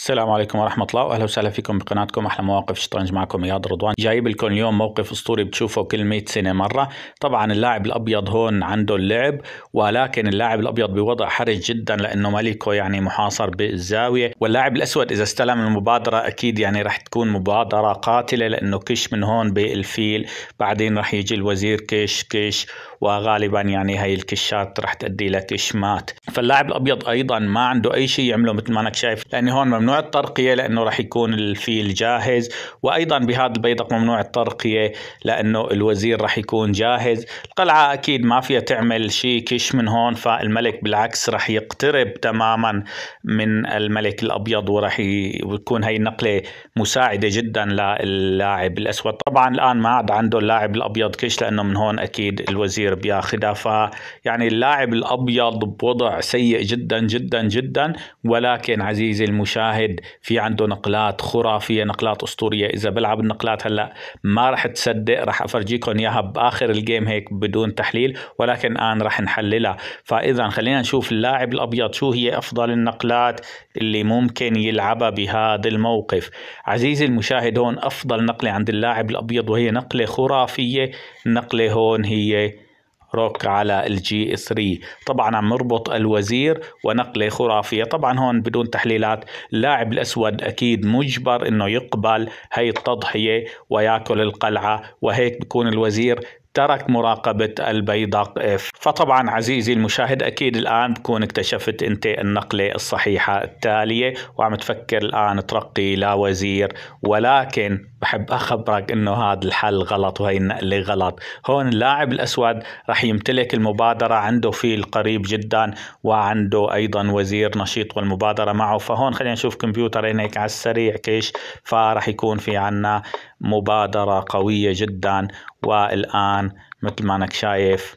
السلام عليكم ورحمة الله وأهلا وسهلا فيكم بقناتكم أحلى مواقف شطرنج معكم إياد رضوان جايب لكم اليوم موقف أسطوري بتشوفه كل 100 سنة مرة طبعا اللاعب الأبيض هون عنده اللعب ولكن اللاعب الأبيض بوضع حرج جدا لأنه ملكه يعني محاصر بالزاوية واللاعب الأسود إذا استلم المبادرة أكيد يعني رح تكون مبادرة قاتلة لأنه كش من هون بالفيل بعدين رح يجي الوزير كش كش وغالبا يعني هاي الكشات رح تؤدي لكش مات فاللاعب الأبيض أيضا ما عنده أي شيء يعمله مثل ما أنك شايف لأن هون ممنوع ممنوع الترقية لأنه راح يكون الفيل جاهز وأيضا بهذا البيدق ممنوع الترقية لأنه الوزير راح يكون جاهز القلعة أكيد ما فيها تعمل شيء كش من هون فالملك بالعكس راح يقترب تماما من الملك الأبيض وراح يكون هاي النقلة مساعدة جدا للاعب الأسود طبعا الآن ما عاد عنده اللاعب الأبيض كش لأنه من هون أكيد الوزير بياخدها يعني اللاعب الأبيض بوضع سيء جدا جدا جدا ولكن عزيزي المشاهد المشاهد في عنده نقلات خرافيه نقلات اسطوريه اذا بلعب النقلات هلا ما راح تصدق راح افرجيكم اياها باخر الجيم هيك بدون تحليل ولكن الان راح نحللها فاذا خلينا نشوف اللاعب الابيض شو هي افضل النقلات اللي ممكن يلعبها بهذا الموقف عزيزي المشاهد هون افضل نقله عند اللاعب الابيض وهي نقله خرافيه نقله هون هي روك على الجي 3 طبعا عم نربط الوزير ونقله خرافيه طبعا هون بدون تحليلات اللاعب الاسود اكيد مجبر انه يقبل هي التضحيه وياكل القلعه وهيك بكون الوزير ترك مراقبة البيدق فطبعا عزيزي المشاهد أكيد الآن بكون اكتشفت أنت النقلة الصحيحة التالية وعم تفكر الآن ترقي لوزير ولكن بحب اخبرك انه هذا الحل غلط وهي النقله غلط هون اللاعب الاسود راح يمتلك المبادره عنده فيل قريب جدا وعنده ايضا وزير نشيط والمبادره معه فهون خلينا نشوف كمبيوتر هيك على السريع كيش فراح يكون في عنا مبادره قويه جدا والان مثل ما انك شايف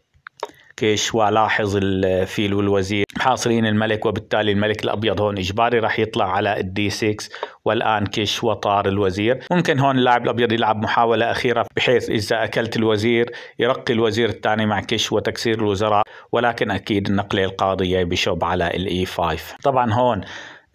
كيش ولاحظ الفيل والوزير محاصرين الملك وبالتالي الملك الابيض هون اجباري راح يطلع على الدي 6 والان كش وطار الوزير ممكن هون اللاعب الابيض يلعب محاوله اخيره بحيث اذا اكلت الوزير يرقي الوزير الثاني مع كش وتكسير الوزراء ولكن اكيد النقله القاضيه بشوب على الاي 5 e طبعا هون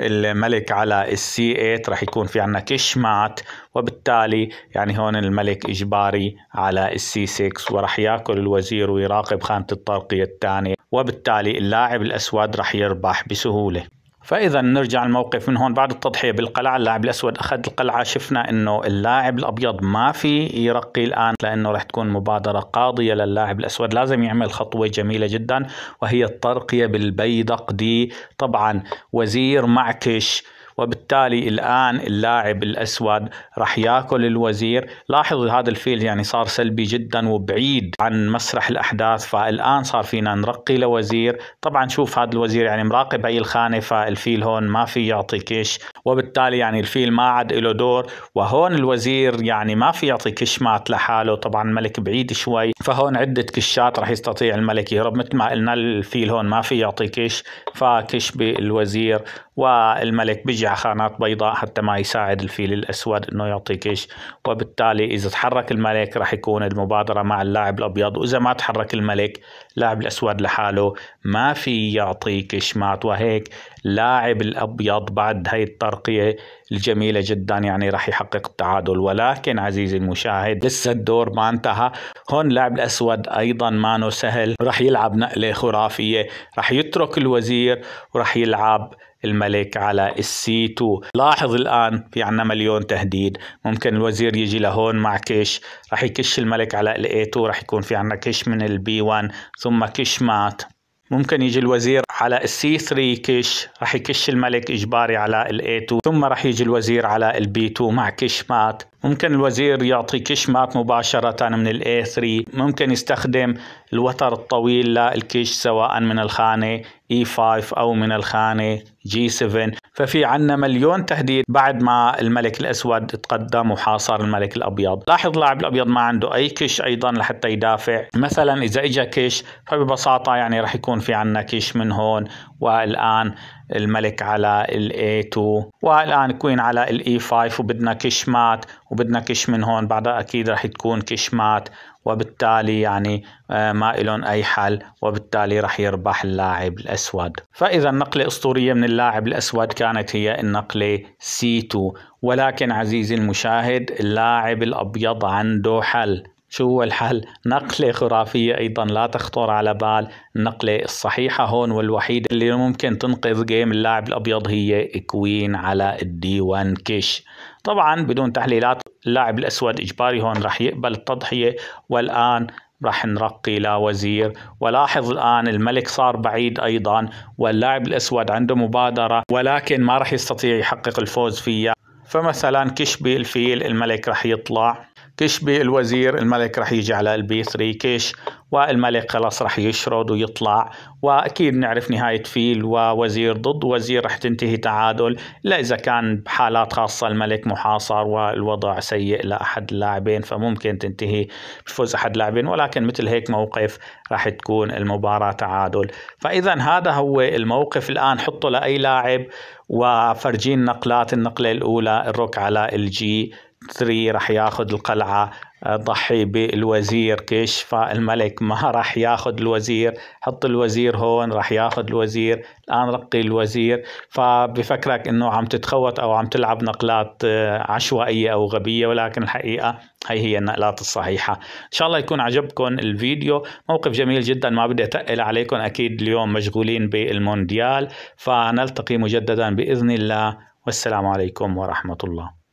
الملك على السي 8 رح يكون في عنا كش مات وبالتالي يعني هون الملك إجباري على السي 6 ورح ياكل الوزير ويراقب خانة الطرقية الثانية وبالتالي اللاعب الأسود رح يربح بسهولة فاذا نرجع الموقف من هون بعد التضحيه بالقلعه اللاعب الاسود اخذ القلعه شفنا انه اللاعب الابيض ما في يرقي الان لانه راح تكون مبادره قاضيه للاعب الاسود لازم يعمل خطوه جميله جدا وهي الترقيه بالبيدق دي طبعا وزير معكش وبالتالي الآن اللاعب الأسود راح ياكل الوزير لاحظوا هذا الفيل يعني صار سلبي جدا وبعيد عن مسرح الأحداث فالآن صار فينا نرقي لوزير طبعا شوف هذا الوزير يعني مراقب هي الخانة فالفيل هون ما في يعطي كش وبالتالي يعني الفيل ما عاد له دور وهون الوزير يعني ما في يعطي كش مات لحاله طبعا الملك بعيد شوي فهون عدة كشات راح يستطيع الملك يهرب مثل ما قلنا الفيل هون ما في يعطي كش فكش بالوزير والملك بيجي خانات بيضاء حتى ما يساعد الفيل الاسود انه يعطيك ايش وبالتالي اذا تحرك الملك راح يكون المبادره مع اللاعب الابيض واذا ما تحرك الملك اللاعب الاسود لحاله ما في يعطيك شمات وهيك لاعب الابيض بعد هاي الترقيه الجميله جدا يعني راح يحقق التعادل ولكن عزيزي المشاهد لسه الدور ما انتهى هون اللاعب الاسود ايضا ما سهل راح يلعب نقله خرافيه راح يترك الوزير وراح يلعب الملك على السي 2 لاحظ الآن في عنا مليون تهديد ممكن الوزير يجي لهون مع كش رح يكش الملك على الاي 2 رح يكون في عنا كش من البي 1 ثم كش مات ممكن يجي الوزير على السي 3 كش رح يكش الملك اجباري على الاي 2 ثم رح يجي الوزير على البي 2 مع كش مات ممكن الوزير يعطي كش مات مباشرة من الاي 3 ممكن يستخدم الوتر الطويل للكش سواء من الخانه اي e E5 أو من الخانة G7 ففي عنا مليون تهديد بعد ما الملك الأسود تقدم وحاصر الملك الأبيض لاحظ اللاعب الأبيض ما عنده أي كش أيضا لحتى يدافع مثلا إذا اجى كش فببساطة يعني راح يكون في عنا كش من هون والآن الملك على ال A2 والآن كوين على ال E5 وبدنا كش مات وبدنا كش من هون بعدها أكيد راح تكون كش مات وبالتالي يعني آه، ما لهم أي حل وبالتالي رح يربح اللاعب الأسود فإذا النقلة اسطورية من اللاعب الأسود كانت هي النقلة سي 2 ولكن عزيزي المشاهد اللاعب الأبيض عنده حل شو هو الحل؟ نقلة خرافية أيضا لا تخطر على بال النقلة الصحيحة هون والوحيدة اللي ممكن تنقذ جيم اللاعب الأبيض هي كوين على الدي 1 كيش طبعا بدون تحليلات اللاعب الأسود إجباري هون راح يقبل التضحية والآن راح نرقي لا وزير ولاحظ الآن الملك صار بعيد أيضا واللاعب الأسود عنده مبادرة ولكن ما راح يستطيع يحقق الفوز فيها فمثلا كشبي الفيل الملك راح يطلع كشبي الوزير الملك راح يجي على البي 3 كش والملك خلاص راح يشرد ويطلع واكيد نعرف نهايه فيل ووزير ضد وزير راح تنتهي تعادل لا اذا كان بحالات خاصه الملك محاصر والوضع سيء لاحد اللاعبين فممكن تنتهي بفوز احد اللاعبين ولكن مثل هيك موقف راح تكون المباراه تعادل فاذا هذا هو الموقف الان حطه لاي لاعب وفرجين نقلات النقله الاولى الرك على الجي 3 راح ياخذ القلعه ضحي بالوزير كشف الملك ما راح ياخذ الوزير حط الوزير هون راح ياخذ الوزير الان رقي الوزير فبفكرك انه عم تتخوت او عم تلعب نقلات آه، عشوائيه او غبيه ولكن الحقيقه هي هي النقلات الصحيحه ان شاء الله يكون عجبكم الفيديو موقف جميل جدا ما بدي اتقل عليكم اكيد اليوم مشغولين بالمونديال فنلتقي مجددا باذن الله والسلام عليكم ورحمه الله